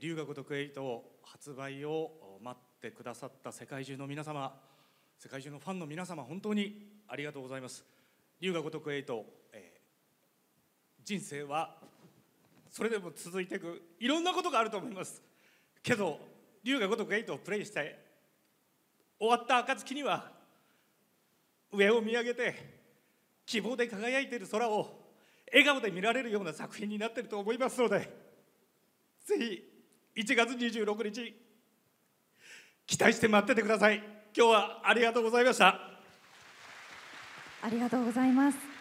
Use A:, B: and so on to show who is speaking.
A: 龍が如く8を発売を待ってくださった世界中の皆様世界中のファンの皆様本当にありがとうございます龍が如くエイト人生はそれでも続いていくいろんなことがあると思いますけど龍が如く8をプレイして終わった暁には上を見上げて希望で輝いている空を笑顔で見られるような作品になっていると思いますのでぜひ1月26日期待して待っててください
B: 今日はありがとうございました
C: ありがとうございま
D: す